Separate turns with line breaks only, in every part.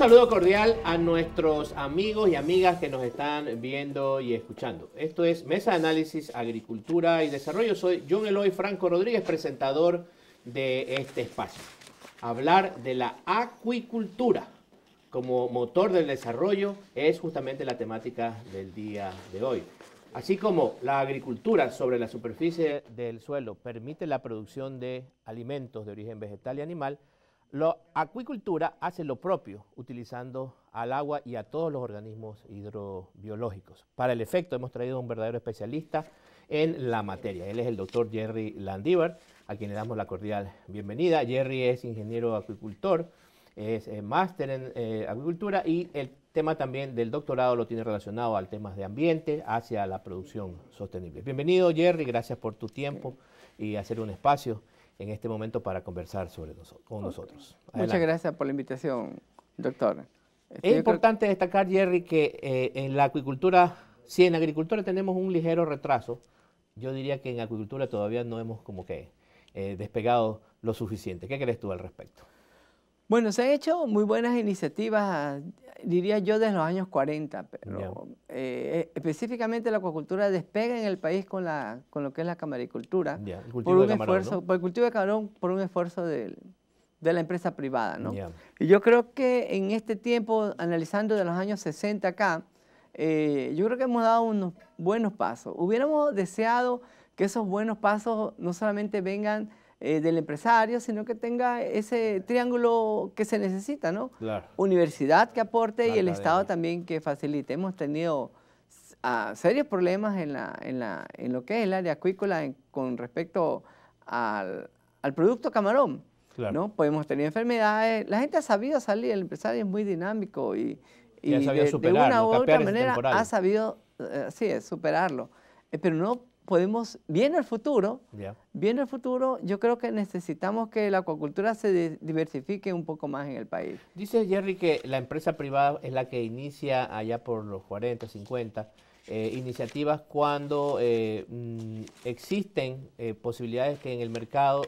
saludo cordial a nuestros amigos y amigas que nos están viendo y escuchando. Esto es Mesa de Análisis Agricultura y Desarrollo. Soy John Eloy Franco Rodríguez, presentador de este espacio. Hablar de la acuicultura como motor del desarrollo es justamente la temática del día de hoy. Así como la agricultura sobre la superficie del suelo permite la producción de alimentos de origen vegetal y animal, la acuicultura hace lo propio, utilizando al agua y a todos los organismos hidrobiológicos. Para el efecto, hemos traído a un verdadero especialista en la materia. Él es el doctor Jerry Landívar, a quien le damos la cordial bienvenida. Jerry es ingeniero acuicultor, es eh, máster en eh, acuicultura y el tema también del doctorado lo tiene relacionado al tema de ambiente hacia la producción sostenible. Bienvenido, Jerry, gracias por tu tiempo y hacer un espacio en este momento para conversar sobre con nosotros. Muchas gracias por la
invitación, doctor. Este, es importante
destacar, Jerry, que eh, en la acuicultura, si en agricultura tenemos un ligero retraso, yo diría que en acuicultura todavía no hemos como que eh, despegado lo suficiente. ¿Qué crees tú al respecto?
Bueno, se han hecho muy buenas iniciativas, diría yo, desde los años 40, pero eh, específicamente la acuacultura despega en el país con, la, lo que es la camaricultura, por un esfuerzo, por el cultivo de camarón, por un esfuerzo de la empresa privada, ¿no? Y yo creo que en este tiempo, analizando de los años 60 acá, eh, yo creo que hemos dado unos buenos pasos. Hubiéramos deseado que esos buenos pasos no solamente vengan eh, del empresario, sino que tenga ese triángulo que se necesita, ¿no? Claro. Universidad que aporte y el Estado también que facilite. Hemos tenido ah, serios problemas en, la, en, lo que es el área acuícola con respecto al, producto camarón. ¿no? Pues hemos enfermedades. La gente ha sabido salir, el empresario es muy dinámico y, y, de, una u otra manera ha sabido, eh, sí, superarlo. Eh, pero no podemos, viene el futuro, el futuro, yo creo que necesitamos que la acuacultura se diversifique un poco más en el país.
Dice Jerry que la empresa privada es la que inicia allá por los 40, 50, eh, iniciativas cuando eh, mm, existen eh, posibilidades que en el mercado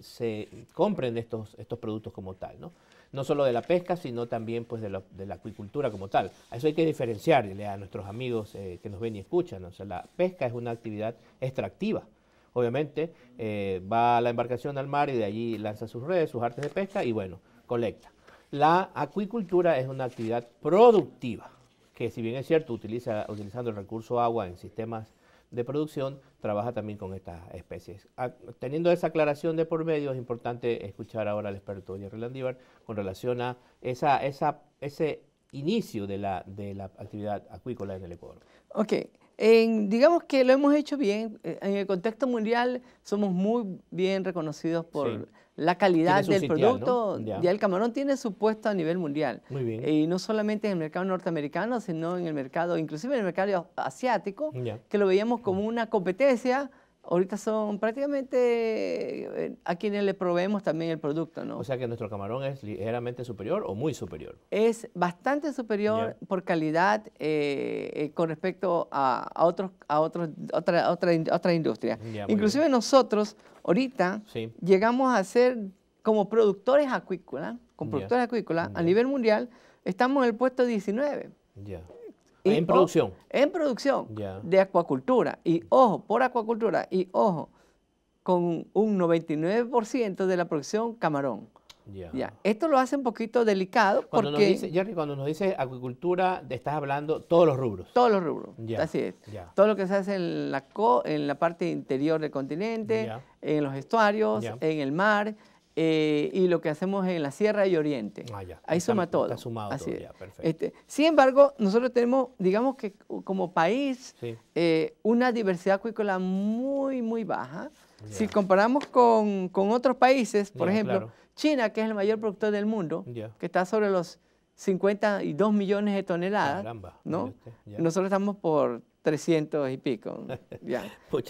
se compren estos, estos productos como tal, ¿no? no solo de la pesca, sino también pues, de, la, de la acuicultura como tal. A eso hay que diferenciarle a nuestros amigos eh, que nos ven y escuchan. O sea, la pesca es una actividad extractiva. Obviamente eh, va la embarcación al mar y de allí lanza sus redes, sus artes de pesca y bueno, colecta. La acuicultura es una actividad productiva, que si bien es cierto, utiliza, utilizando el recurso agua en sistemas de producción trabaja también con estas especies. Ah, teniendo esa aclaración de por medio, es importante escuchar ahora al experto Jerry Landívar con relación a esa, esa, ese inicio de la, de la actividad acuícola en el Ecuador
digamos que lo hemos hecho bien. Eh, en el contexto mundial somos muy bien reconocidos por la calidad del producto. Ya. el camarón tiene su puesto a nivel mundial. Eh, y no solamente en el mercado norteamericano, sino en el mercado, inclusive en el mercado asiático, que lo veíamos como una competencia ahorita son prácticamente eh, a quienes le
proveemos también el producto, ¿no? O sea que nuestro camarón es ligeramente superior o muy superior.
Es bastante superior por calidad eh, eh, con respecto a, a otros, a otros, otra, otra, industria. Inclusive nosotros ahorita llegamos a ser como productores acuícolas, como productores a nivel mundial, estamos en el puesto 19.
Ya en producción.
en producción de acuacultura. Y ojo, por acuacultura, y ojo, con un 99% de la producción camarón. Ya. Esto lo hace un poquito delicado porque... Jerry, cuando nos dice acuicultura, estás hablando todos los rubros. Todos los rubros, así es. Todo lo que se hace en la parte interior del continente, en los estuarios, en el mar, eh, y lo que hacemos en la Sierra y Oriente. Ahí suma todo. perfecto. sin embargo, nosotros tenemos, digamos que como país, eh, una diversidad acuícola muy, muy baja. Si comparamos con, con, otros países, por ejemplo, China, que es el mayor productor del mundo, que está sobre los 52 millones de toneladas, ¿no? Nosotros estamos por 300 y pico.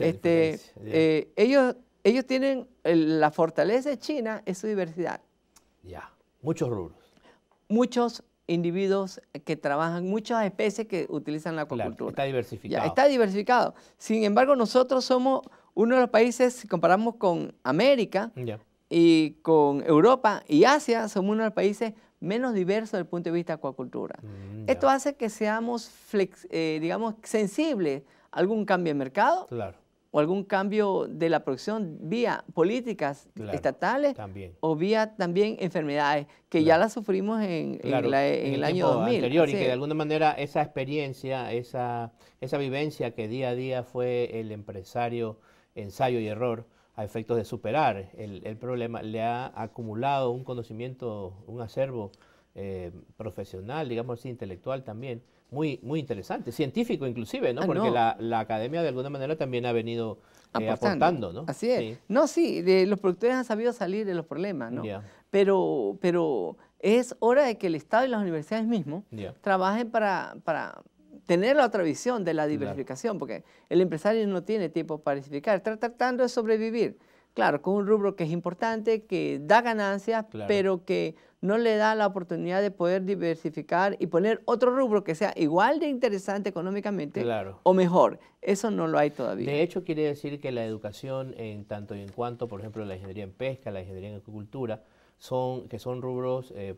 Este, eh,
ellos ellos tienen la fortaleza de China es su diversidad.
Ya, muchos rubros.
Muchos individuos que trabajan, muchas especies que utilizan la acuacultura. está diversificado. está diversificado. Sin embargo, nosotros somos uno de los países, si comparamos con América y con Europa y Asia, somos uno de los países menos diversos desde el punto de vista de acuacultura. Mm, Esto hace que seamos, eh, digamos, sensibles a algún cambio de mercado. Claro o algún cambio de la producción vía políticas estatales o vía también enfermedades que ya las sufrimos en, el, año 2000. Y que de alguna
manera esa experiencia, esa, esa vivencia que día a día fue el empresario ensayo y error a efectos de superar el, problema, le ha acumulado un conocimiento, un acervo eh, profesional, digamos así, intelectual también, muy, muy interesante, científico inclusive, ¿no? Ah, porque La, la, academia de alguna manera también ha venido eh, aportando. ¿no? Así es.
No, sí, de, los productores han sabido salir de los problemas, ¿no? Pero, pero es hora de que el Estado y las universidades mismos trabajen para, para tener la otra visión de la diversificación, porque el empresario no tiene tiempo para diversificar, está tratando de sobrevivir. Claro, con un rubro que es importante, que da ganancias, pero que no le da la oportunidad de poder diversificar y poner otro rubro que sea igual de interesante económicamente
o mejor. Eso no lo hay todavía. De hecho, quiere decir que la educación, en tanto y en cuanto, por ejemplo, la ingeniería en pesca, la ingeniería en agricultura, son, que son rubros eh,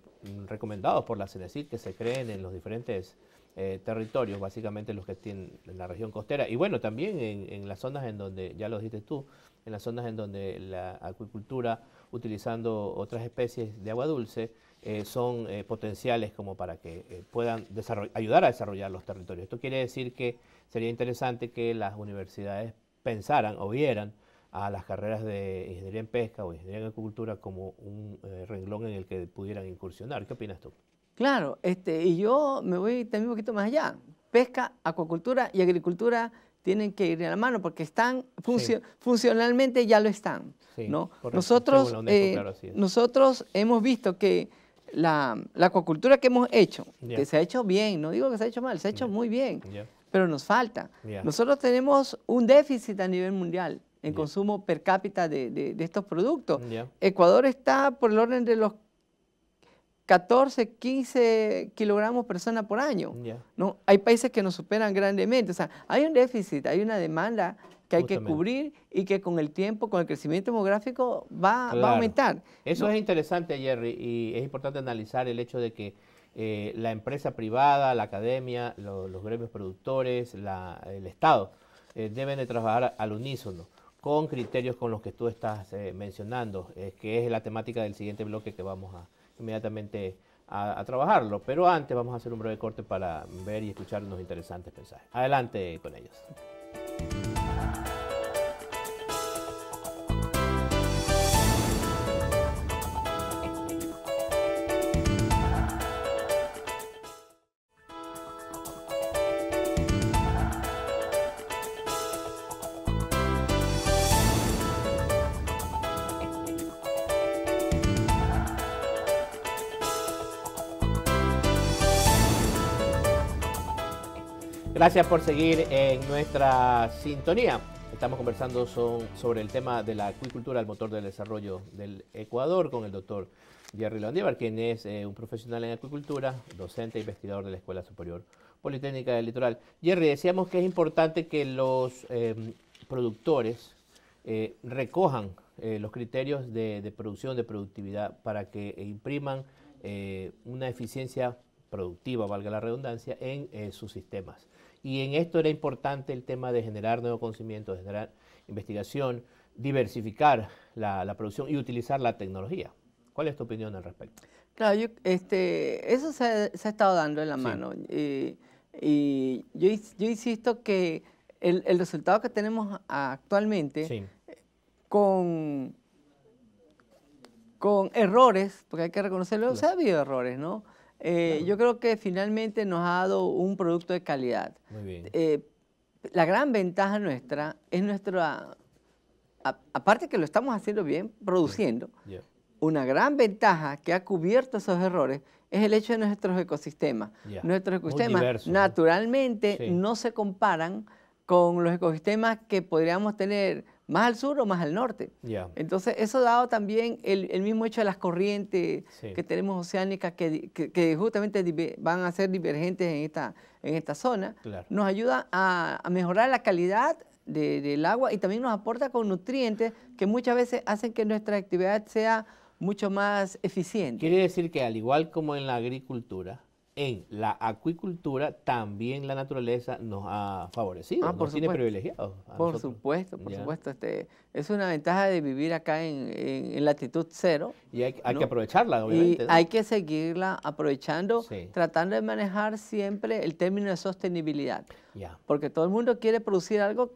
recomendados por la Cenecit, que se creen en los diferentes eh, territorios, básicamente los que tienen la región costera. Y bueno, también en, en las zonas en donde, ya lo dijiste tú, en las zonas en donde la acuicultura, utilizando otras especies de agua dulce, eh, son eh, potenciales como para que eh, puedan ayudar a desarrollar los territorios. Esto quiere decir que sería interesante que las universidades pensaran o vieran a las carreras de ingeniería en pesca o ingeniería en acuicultura como un renglón en el que pudieran incursionar. ¿Qué opinas tú?
Claro, este, y yo me voy también un poquito más allá. Pesca, acuacultura y agricultura tienen que ir de la mano porque están funcionalmente ya lo están. ¿no? Nosotros, eh, nosotros hemos visto que la, acuacultura que hemos hecho, que se ha hecho bien, no digo que se ha hecho mal, se ha hecho muy bien, pero nos falta. Nosotros tenemos un déficit a nivel mundial en consumo per cápita de estos productos. Ecuador está por el orden de los 14, 15 kilogramos persona por año. ¿no? Hay países que nos superan grandemente. O sea, hay un déficit, hay una demanda que hay que cubrir y que con el tiempo, con el crecimiento demográfico, va, a aumentar.
Eso es interesante, Jerry, y es importante analizar el hecho de que eh, la empresa privada, la academia, los gremios productores, el Estado, eh, deben de trabajar al unísono con criterios con los que tú estás eh, mencionando, que es la temática del siguiente bloque que vamos a inmediatamente a, trabajarlo. Pero antes vamos a hacer un breve corte para ver y escuchar unos interesantes mensajes. Adelante con ellos. Gracias por seguir en nuestra sintonía. Estamos conversando sobre el tema de la acuicultura, el motor del desarrollo del Ecuador, con el doctor Jerry Landívar, quien es eh, un profesional en acuicultura, docente e investigador de la Escuela Superior Politécnica del Litoral. Jerry, decíamos que es importante que los eh, productores eh, recojan los criterios de, de, producción, de productividad, para que impriman una eficiencia productiva, valga la redundancia, en eh, sus sistemas. Y en esto era importante el tema de generar nuevo conocimiento, de generar investigación, diversificar la, producción y utilizar la tecnología. ¿Cuál es tu opinión al respecto?
Claro, este, eso se, ha estado dando en la mano. Y, yo, insisto que el, resultado que tenemos actualmente con, con errores, porque hay que reconocerlo, se ha habido errores, ¿no? Eh, yo creo que finalmente nos ha dado un producto de calidad. Eh, la gran ventaja nuestra es nuestra, aparte que lo estamos haciendo bien, produciendo, una gran ventaja que ha cubierto esos errores es el hecho de nuestros ecosistemas. Nuestros ecosistemas naturalmente no se comparan con los ecosistemas que podríamos tener más al sur o más al norte. Entonces, eso dado también el, mismo hecho de las corrientes que tenemos oceánicas, que, justamente van a ser divergentes en esta, en esta zona, nos ayuda a, mejorar la calidad del agua y también nos aporta con nutrientes que muchas veces hacen que nuestra actividad sea
mucho más eficiente. Quiere decir que al igual como en la agricultura, en la acuicultura también la naturaleza nos ha favorecido, ah, nos tiene privilegiados. Por supuesto, por supuesto. Este, es una ventaja de vivir acá en, en, latitud cero. Y hay, que aprovecharla, obviamente. Y Hay que
seguirla aprovechando, tratando de manejar siempre el término de sostenibilidad. Ya. Porque todo el mundo quiere producir algo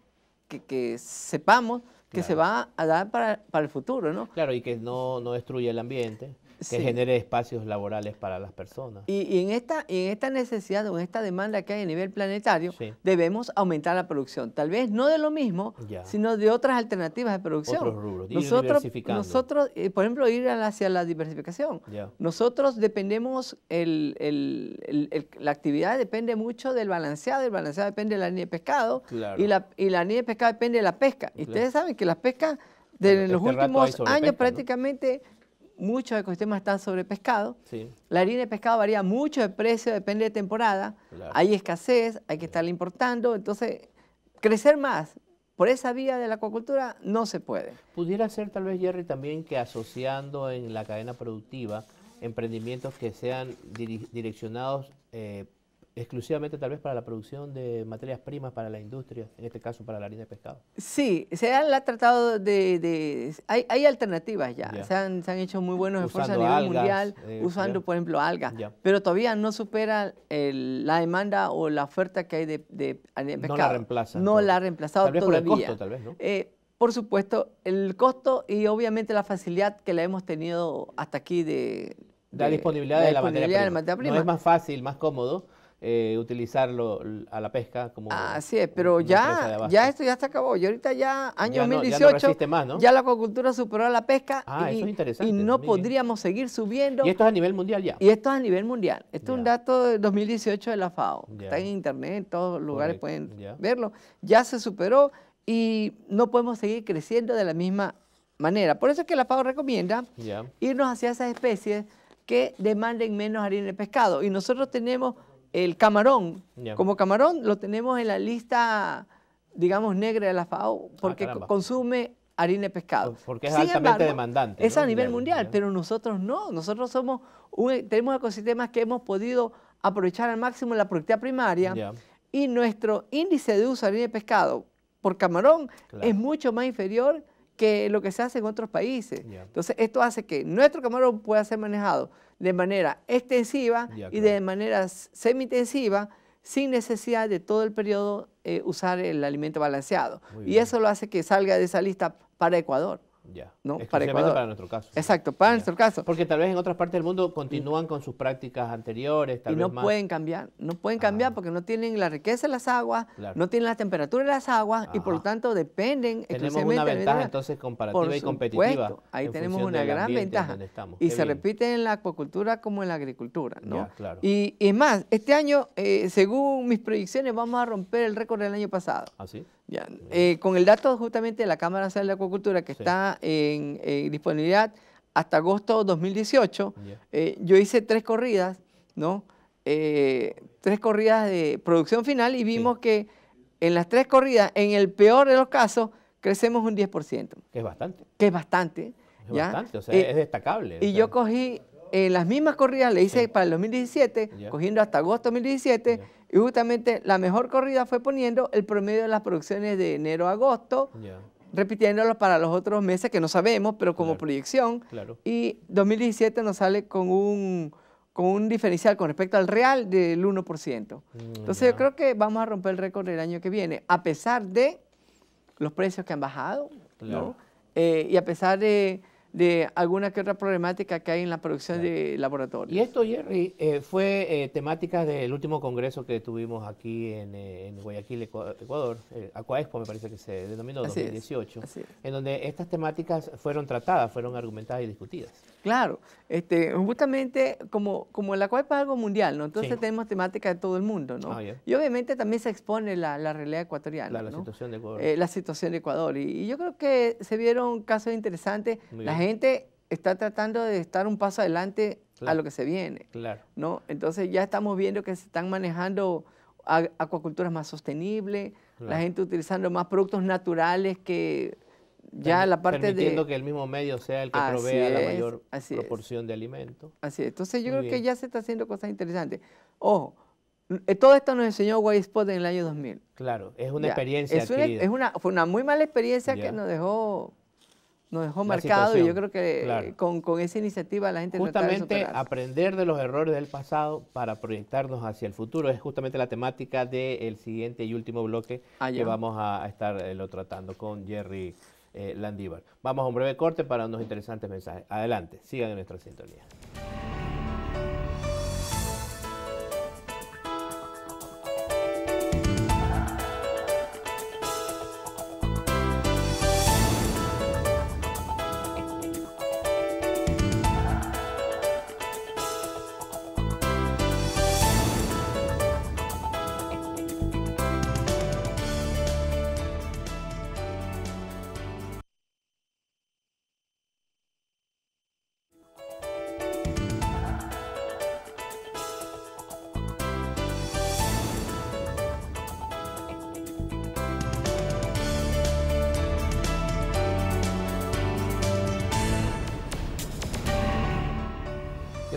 que, sepamos que se va a dar para, el futuro, ¿no?
Claro, y que no, no destruye el ambiente que genere espacios laborales para las personas.
Y, en, esta, en esta necesidad o en esta demanda que hay a nivel planetario, debemos aumentar la producción. Tal vez no de lo mismo, sino de otras alternativas de producción. Otros rubros, nosotros, Nosotros, eh, por ejemplo, ir hacia la diversificación. Nosotros dependemos, la actividad depende mucho del balanceado, el balanceado depende de la línea de pescado y, la, y la línea de pescado depende de la pesca. Y ustedes saben que la pesca De los este últimos años prácticamente muchos ecosistemas están sobrepescados. Sí. La harina de pescado varía mucho de precio, depende de temporada. Hay escasez, hay que estar importando. Entonces, crecer más por esa vía de la acuacultura no se puede.
Pudiera ser tal vez, Jerry, también que asociando en la cadena productiva emprendimientos que sean direccionados eh, exclusivamente tal vez para la producción de materias primas para la industria, en este caso para la harina de pescado.
Sí, se han tratado de... hay, alternativas ya, se, han, hecho muy buenos esfuerzos a nivel mundial eh, usando, por ejemplo, algas, pero todavía no supera la demanda o la oferta que hay de, pescado. No la ha reemplazado tal vez Por el costo, tal vez, eh, por supuesto, el costo y obviamente la facilidad que la hemos tenido hasta aquí de... la disponibilidad, de, la materia prima. materia prima. No es
más fácil, más cómodo eh, utilizarlo a la pesca como Así
es, pero ya, ya esto ya se acabó. Y ahorita ya, año 2018, ya, la acuacultura superó a la pesca ah, y, y, no podríamos seguir subiendo. Y esto es a nivel mundial ya. Y esto es a nivel mundial. Esto es un dato de 2018 de la FAO. Está en internet, en todos los lugares pueden verlo. Ya se superó y no podemos seguir creciendo de la misma manera. Por eso es que la FAO recomienda irnos hacia esas especies que demanden menos harina de pescado. Y nosotros tenemos el camarón, como camarón lo tenemos en la lista, digamos, negra de la FAO, ah, porque consume harina de pescado. Porque es altamente demandante. Es a nivel mundial, pero nosotros no. Nosotros somos tenemos ecosistemas que hemos podido aprovechar al máximo la productividad primaria y nuestro índice de uso de harina de pescado por camarón es mucho más inferior que lo que se hace en otros países. Entonces, esto hace que nuestro camarón pueda ser manejado de manera extensiva y de manera semi-intensiva, sin necesidad de todo el periodo eh, usar el alimento balanceado. y eso lo hace que salga de esa lista para Ecuador.
Ya. para, nuestro caso. Exacto, para nuestro caso. Porque tal vez en otras partes del mundo continúan con sus prácticas anteriores. Tal y no pueden
cambiar, no pueden ah. cambiar porque no tienen la riqueza de las aguas, no tienen la temperatura de las aguas y por lo tanto dependen de Tenemos una ventaja entonces comparativa y competitiva. ahí tenemos una gran ventaja. Y se repite en la acuacultura como en la agricultura. y, es más, este año, eh, según mis proyecciones, vamos a romper el récord del año pasado. ¿Ah, eh, con el dato justamente de la Cámara Nacional de Acuacultura que está en, disponibilidad hasta agosto 2018, eh, yo hice tres corridas, ¿no? Eh, tres corridas de producción final y vimos que en las tres corridas, en el peor de los casos, crecemos un 10%. Que es bastante. Que es bastante. Es bastante, o sea, es
destacable. Y
yo cogí las mismas corridas, le hice para el 2017, cogiendo hasta agosto de 2017. Y justamente la mejor corrida fue poniendo el promedio de las producciones de enero a agosto, repitiéndolo para los otros meses que no sabemos, pero como proyección. Y 2017 nos sale con un, con un diferencial con respecto al real del 1%. Mm, Entonces yo creo que vamos a romper el récord el año que viene, a pesar de los precios que han bajado, eh, y a pesar de de alguna que otra problemática que hay en la producción de laboratorios. Y esto,
Jerry, eh, fue eh, temática del último congreso que tuvimos aquí en, eh, Guayaquil, Ecuador, Aquaexpo me parece que se denominó, 2018, en donde estas temáticas fueron tratadas, fueron argumentadas y discutidas.
Claro, este, justamente como, como la Aquaexpo es algo mundial, ¿no? entonces tenemos temáticas de todo el mundo, ¿no? Ah, y obviamente también se expone la, realidad ecuatoriana. la situación de Ecuador. la situación de Ecuador. Y, yo creo que se vieron casos interesantes, la gente está tratando de estar un paso adelante a lo que se viene. Claro. ¿no? Entonces ya estamos viendo que se están manejando acuaculturas más sostenibles, la gente utilizando más productos naturales que ya la parte permitiendo
de... que el mismo medio sea el que provea la mayor proporción de alimento. Así es. Entonces yo creo que ya
se está haciendo cosas interesantes. Ojo, eh, todo esto nos enseñó White Spot en el año 2000.
Claro, es una experiencia. Es una, es
una, fue una muy mala experiencia que nos dejó nos dejó marcado y yo creo que con, esa iniciativa la
gente justamente aprender de los errores del pasado para proyectarnos hacia el futuro es justamente la temática del siguiente y último bloque ah, que vamos a estar eh, lo tratando con Jerry eh, Landívar. Vamos a un breve corte para unos interesantes mensajes. Adelante, sigan en nuestra sintonía.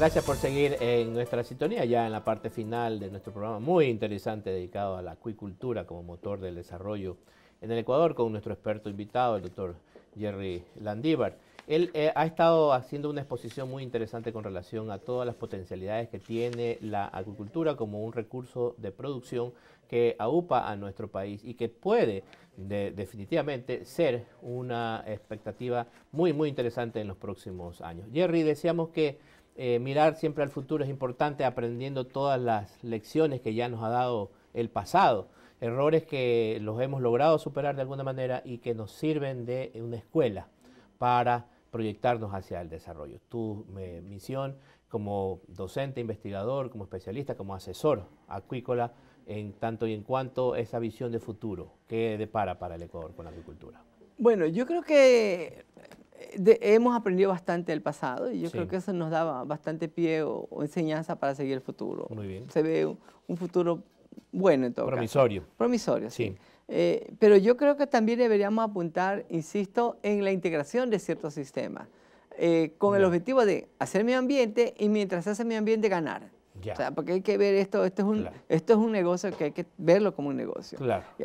Gracias por seguir en nuestra sintonía ya en la parte final de nuestro programa muy interesante dedicado a la acuicultura como motor del desarrollo en el Ecuador con nuestro experto invitado, el doctor Jerry Landívar. Él eh, ha estado haciendo una exposición muy interesante con relación a todas las potencialidades que tiene la acuicultura como un recurso de producción que aupa a nuestro país y que puede definitivamente ser una expectativa muy, muy interesante en los próximos años. Jerry, deseamos que eh, mirar siempre al futuro es importante aprendiendo todas las lecciones que ya nos ha dado el pasado, errores que los hemos logrado superar de alguna manera y que nos sirven de una escuela para proyectarnos hacia el desarrollo. Tu eh, misión como docente, investigador, como especialista, como asesor acuícola, en tanto y en cuanto esa visión de futuro que depara para el Ecuador con la agricultura.
Bueno, yo creo que hemos aprendido bastante del pasado y yo creo que eso nos daba bastante pie o, enseñanza para seguir el futuro. Se ve un, futuro bueno en todo Promisorio. Caso. Promisorio, sí. sí. Eh, pero yo creo que también deberíamos apuntar, insisto, en la integración de ciertos sistemas, eh, con el objetivo de hacer medio ambiente y mientras hace medio ambiente ganar. O sea, porque hay que ver esto, esto es, un, esto es un negocio que hay que verlo como un negocio.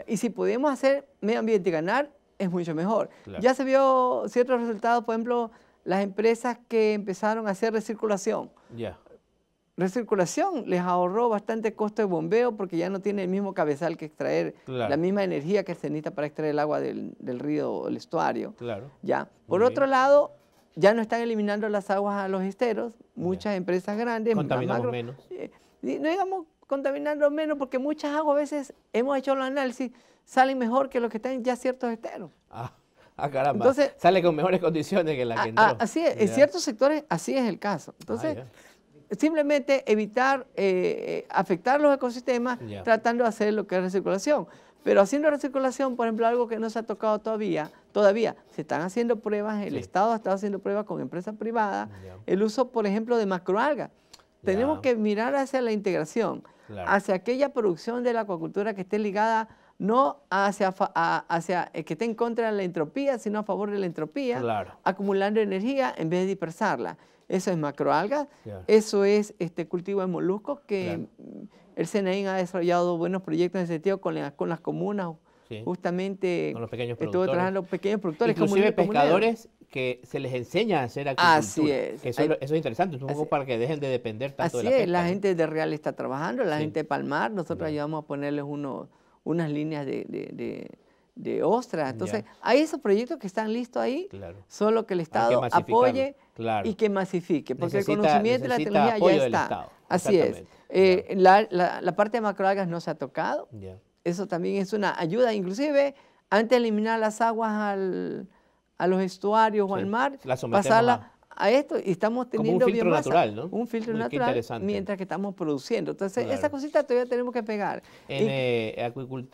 Y si podemos hacer medio ambiente y ganar, es mucho mejor. Ya se vio ciertos resultados, por ejemplo, las empresas que empezaron a hacer recirculación. Ya. Recirculación les ahorró bastante costo de bombeo porque ya no tiene el mismo cabezal que extraer, la misma energía que se necesita para extraer el agua del, río o el estuario. Claro. Ya. Por otro lado, ya no están eliminando las aguas a los esteros, muchas empresas grandes. Contaminamos menos. Eh, no digamos contaminando menos, porque muchas aguas a veces hemos hecho los análisis, salen mejor que los que están ya ciertos esteros.
Ah, ah caramba. Entonces, sale con mejores condiciones que la que entró. así es, en ciertos
sectores así es el caso. Entonces, ah, simplemente evitar eh, afectar los ecosistemas tratando de hacer lo que es recirculación. Pero haciendo recirculación, por ejemplo, algo que no se ha tocado todavía, todavía se están haciendo pruebas, el Estado ha estado haciendo pruebas con empresas privadas, el uso, por ejemplo, de macroalgas. Tenemos que mirar hacia la integración, hacia aquella producción de la acuacultura que esté ligada no hacia, hacia eh, que esté en contra de la entropía, sino a favor de la entropía, acumulando energía en vez de dispersarla. Eso es macroalgas, eso es este cultivo de moluscos que mm, el CNI ha desarrollado buenos proyectos en ese sentido con, con las comunas, justamente. Con los pequeños productores. pequeños productores. Inclusive pescadores
que se les enseña a hacer acuicultura. Así es. Eso, es interesante, es un poco para que dejen de depender tanto de la Así es,
la gente de Real está trabajando, la gente de Palmar, nosotros ayudamos a ponerles uno, unas líneas de, de, ostras. Entonces, hay esos proyectos que están listos ahí, solo que el Estado apoye y que masifique, porque el conocimiento y la tecnología ya está. Así es. Eh, la, la, parte de macroalgas no se ha tocado. Eso también es una ayuda. Inclusive, antes de eliminar las aguas al, a los estuarios o al mar, pasarla a, esto y estamos teniendo un filtro natural, ¿no? Un filtro natural
mientras que estamos produciendo. Entonces, esa
cosita todavía tenemos que pegar.
Eh,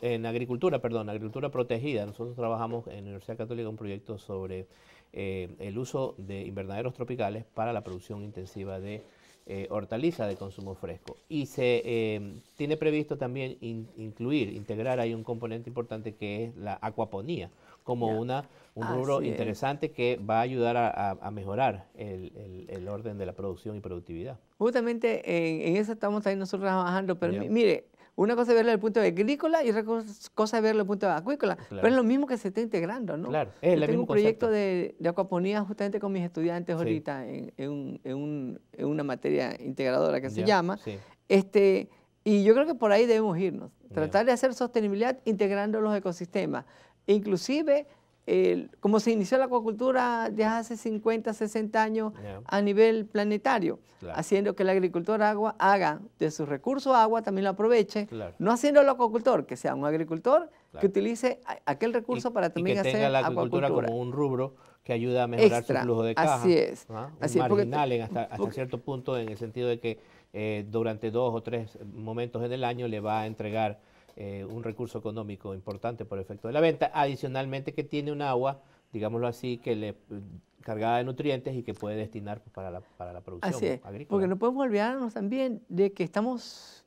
en, agricultura, perdón, agricultura protegida, nosotros trabajamos en la Universidad Católica un proyecto sobre eh, el uso de invernaderos tropicales para la producción intensiva de eh, hortalizas de consumo fresco. Y se tiene previsto también incluir, integrar ahí un componente importante que es la acuaponía, como una un rubro interesante que va a ayudar a, mejorar el, orden de la producción y productividad.
Justamente en, eso estamos ahí nosotros trabajando, pero mire, una cosa es verlo desde el punto de agrícola y otra cosa es verlo desde el punto de acuícola. Pero es lo mismo que se está integrando, ¿no? Claro, es el Yo tengo un proyecto de, acuaponía justamente con mis estudiantes ahorita en, en, una materia integradora que se llama. Este, y yo creo que por ahí debemos irnos. Tratar de hacer sostenibilidad integrando los ecosistemas. Inclusive como se inició la acuacultura ya hace 50, 60 años a nivel planetario, haciendo que el agricultor agua haga de sus recursos agua, también lo aproveche, no haciendo el acuacultor, que sea un agricultor que utilice aquel recurso para también hacer la acuacultura, como
un rubro que ayuda a mejorar su flujo de caja. Así es. hasta, hasta cierto punto en el sentido de que eh, durante dos o tres momentos en el año le va a entregar eh, un recurso económico importante por efecto de la venta, adicionalmente que tiene un agua, digámoslo así, que le mm, cargada de nutrientes y que puede destinar pues, para, la, para la producción agrícola.
Porque no podemos olvidarnos también de que estamos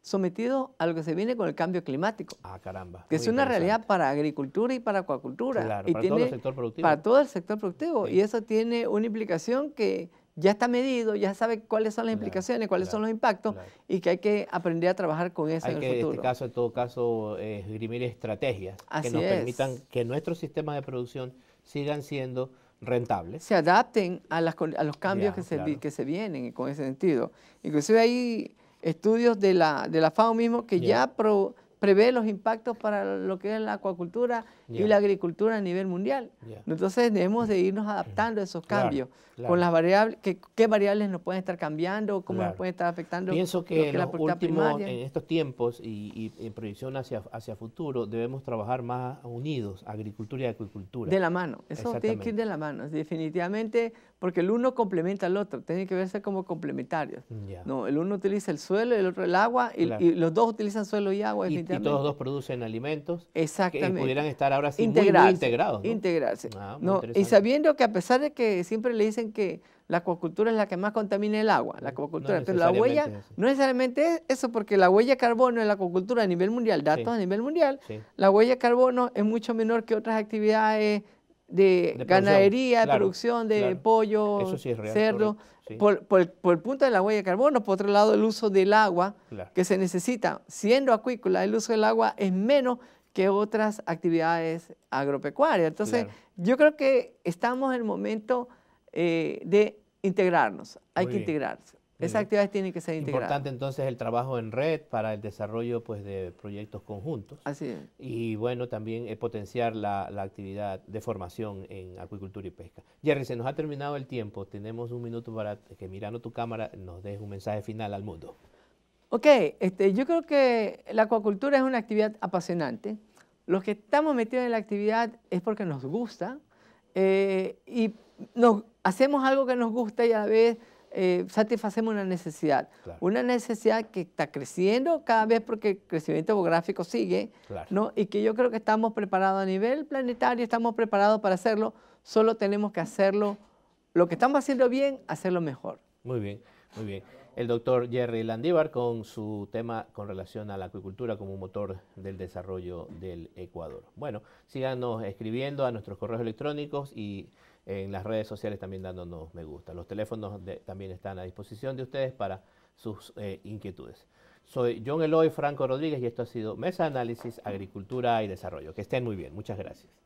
sometidos a lo que se viene con el cambio climático. Ah, caramba. Que es una realidad para agricultura y para acuacultura. Claro, y para todo el sector productivo. Para todo el sector productivo. Y eso tiene una implicación que ya está medido, ya sabe cuáles son las implicaciones, cuáles son los impactos y que hay que aprender a trabajar con eso en el futuro. En este
caso, en todo caso, esgrimir estrategias que nos permitan que nuestros sistemas de producción sigan siendo rentables.
Se adapten a, los cambios que, se, vienen con ese sentido. Inclusive hay estudios de la, de la FAO mismo que ya, prevé los impactos para lo que es la acuacultura y la agricultura a nivel mundial. Entonces debemos de irnos adaptando a esos cambios, con las variables, qué variables nos pueden estar cambiando, cómo nos pueden estar afectando. Pienso que, en, en
estos tiempos y, en proyección hacia, hacia futuro debemos trabajar más unidos, agricultura y agricultura. De la mano, eso tiene que ir de
la mano, definitivamente, porque el uno complementa al otro, tiene que verse como complementarios. No, el uno utiliza el suelo, y el otro el agua, y, los
dos utilizan suelo y agua, Y, todos dos producen alimentos. Exactamente. Que pudieran estar ahora integrarse, ah, ¿no? Y
sabiendo que a pesar de que siempre le dicen que la acuacultura es la que más contamina el agua, la acuacultura, pero la huella no necesariamente es eso, porque la huella de carbono en la acuacultura a nivel mundial, datos a nivel mundial, la huella de carbono es mucho menor que otras actividades de, ganadería, de producción de pollo, cerdo, por, el punto de la huella de carbono, por otro lado el uso del agua que se necesita. Siendo acuícola, el uso del agua es menos que otras actividades agropecuarias. Entonces, yo creo que estamos en el momento eh, de integrarnos, hay que integrarse. Esas actividades tienen que ser integradas. Importante
entonces el trabajo en red para el desarrollo pues, de proyectos conjuntos. Así es. Y bueno, también eh, potenciar la, la, actividad de formación en acuicultura y pesca. Jerry, se nos ha terminado el tiempo. Tenemos un minuto para que mirando tu cámara nos des un mensaje final al mundo.
Ok, este, yo creo que la acuacultura es una actividad apasionante. Los que estamos metidos en la actividad es porque nos gusta eh, y nos, hacemos algo que nos gusta y a la vez eh, satisfacemos una necesidad. Una necesidad que está creciendo cada vez porque el crecimiento demográfico sigue, ¿no? Y que yo creo que estamos preparados a nivel planetario, estamos preparados para hacerlo, solo tenemos que hacerlo, lo que estamos haciendo bien, hacerlo mejor.
Muy bien, muy bien el doctor Jerry Landívar con su tema con relación a la acuicultura como motor del desarrollo del Ecuador. Bueno, síganos escribiendo a nuestros correos electrónicos y en las redes sociales también dándonos me gusta. Los teléfonos también están a disposición de ustedes para sus eh, inquietudes. Soy John Eloy Franco Rodríguez y esto ha sido Mesa Análisis, Agricultura y Desarrollo. Que estén muy bien. Muchas gracias.